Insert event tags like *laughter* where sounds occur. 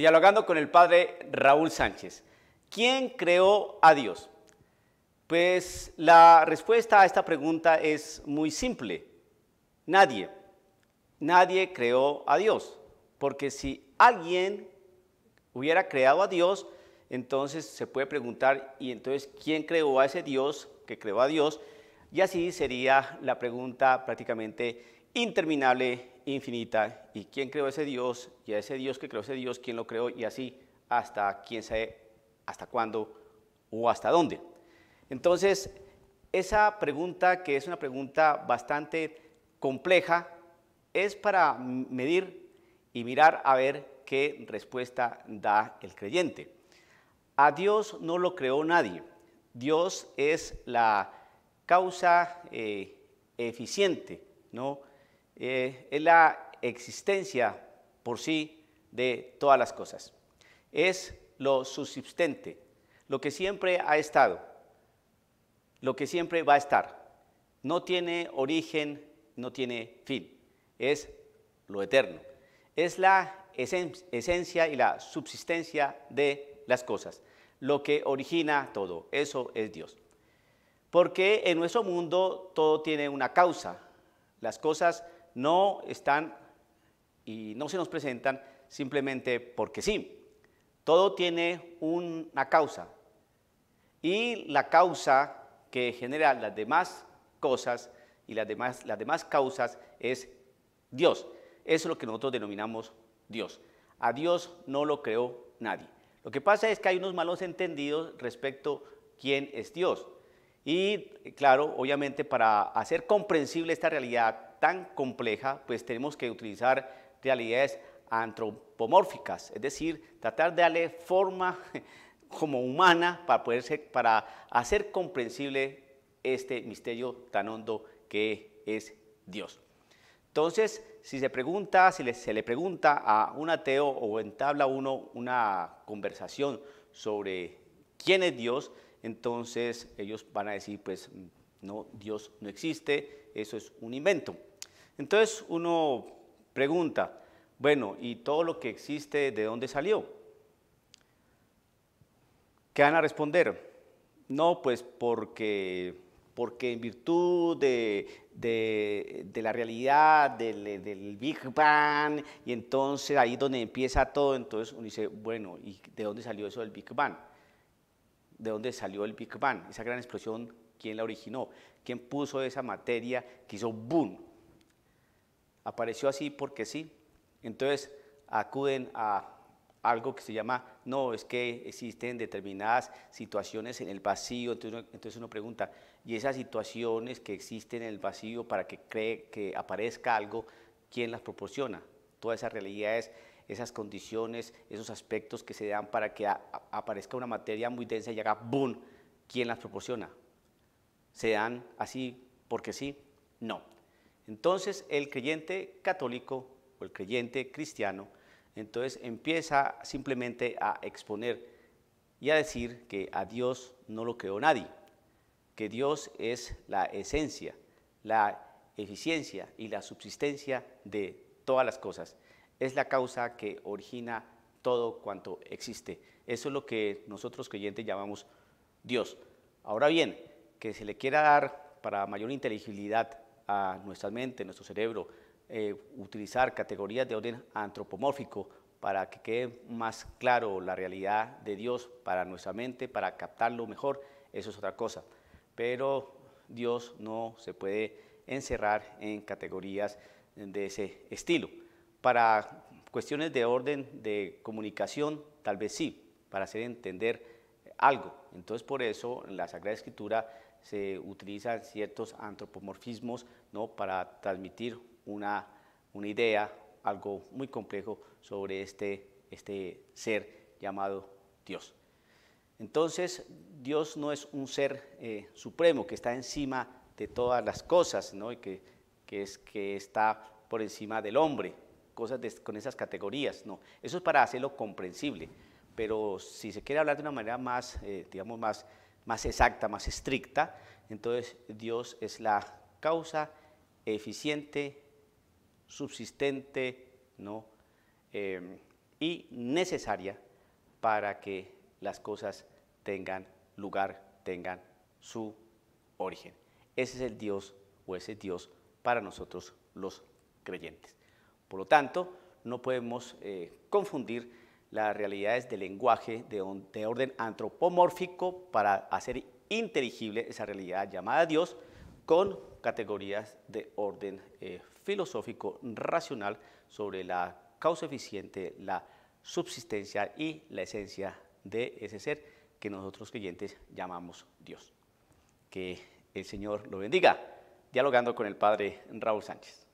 Dialogando con el padre Raúl Sánchez. ¿Quién creó a Dios? Pues la respuesta a esta pregunta es muy simple. Nadie. Nadie creó a Dios. Porque si alguien hubiera creado a Dios, entonces se puede preguntar, ¿y entonces quién creó a ese Dios que creó a Dios? Y así sería la pregunta prácticamente interminable infinita y quién creó ese Dios y a ese Dios que creó ese Dios, quién lo creó y así hasta quién sabe hasta cuándo o hasta dónde. Entonces, esa pregunta, que es una pregunta bastante compleja, es para medir y mirar a ver qué respuesta da el creyente. A Dios no lo creó nadie. Dios es la causa eh, eficiente, ¿no? Eh, es la existencia por sí de todas las cosas. Es lo subsistente, lo que siempre ha estado, lo que siempre va a estar. No tiene origen, no tiene fin. Es lo eterno. Es la esencia y la subsistencia de las cosas, lo que origina todo. Eso es Dios. Porque en nuestro mundo todo tiene una causa. Las cosas no están y no se nos presentan simplemente porque sí. Todo tiene una causa. Y la causa que genera las demás cosas y las demás, las demás causas es Dios. Eso es lo que nosotros denominamos Dios. A Dios no lo creó nadie. Lo que pasa es que hay unos malos entendidos respecto a quién es Dios. Y claro, obviamente para hacer comprensible esta realidad, tan compleja, pues tenemos que utilizar realidades antropomórficas, es decir, tratar de darle forma *laughs* como humana para, para hacer comprensible este misterio tan hondo que es Dios. Entonces, si se pregunta, si se le pregunta a un ateo o entabla uno una conversación sobre quién es Dios, entonces ellos van a decir, pues no, Dios no existe, eso es un invento. Entonces uno pregunta, bueno, ¿y todo lo que existe de dónde salió? ¿Qué van a responder? No, pues porque, porque en virtud de, la realidad del, del, Big Bang, y entonces ahí es donde empieza todo, entonces uno dice, bueno, ¿y de dónde salió eso del Big Bang? ¿De dónde salió el Big Bang? Esa gran explosión, ¿quién la originó? ¿Quién puso esa materia que hizo boom? apareció así porque sí. Entonces acuden a algo que se llama, no, es que existen determinadas situaciones en el vacío, entonces uno, pregunta, ¿y esas situaciones que existen en el vacío para que cree que aparezca algo, quién las proporciona? Todas esas realidades, esas condiciones, esos aspectos que se dan para que aparezca una materia muy densa y haga boom, ¿quién las proporciona? ¿Se dan así porque sí? No. Entonces el creyente católico o el creyente cristiano, entonces empieza simplemente a exponer y a decir que a Dios no lo creó nadie, que Dios es la esencia, la eficiencia y la subsistencia de todas las cosas. Es la causa que origina todo cuanto existe. Eso es lo que nosotros creyentes llamamos Dios. Ahora bien, que se le quiera dar para mayor inteligibilidad nuestra mente, nuestro cerebro, eh, utilizar categorías de orden antropomórfico para que quede más claro la realidad de Dios para nuestra mente, para captarlo mejor, eso es otra cosa. Pero Dios no se puede encerrar en categorías de ese estilo. Para cuestiones de orden de comunicación, tal vez sí, para hacer entender algo. Entonces, por eso en la Sagrada Escritura se utilizan ciertos antropomorfismos ¿no? para transmitir una, idea, algo muy complejo sobre este, este ser llamado Dios. Entonces, Dios no es un ser eh, supremo que está encima de todas las cosas, ¿no? que, es, que está por encima del hombre, cosas con esas categorías, no. Eso es para hacerlo comprensible, pero si se quiere hablar de una manera más, eh, digamos, más más exacta, más estricta, entonces Dios es la causa eficiente, subsistente ¿no? Em, y necesaria para que las cosas tengan lugar, tengan su origen. Ese es el Dios o ese Dios para nosotros los creyentes. Por lo tanto, no podemos eh, confundir las realidades del lenguaje de, un, de orden antropomórfico para hacer inteligible esa realidad llamada Dios con categorías de orden eh, filosófico racional sobre la causa eficiente, la subsistencia y la esencia de ese ser que nosotros creyentes llamamos Dios. Que el Señor lo bendiga, dialogando con el Padre Raúl Sánchez.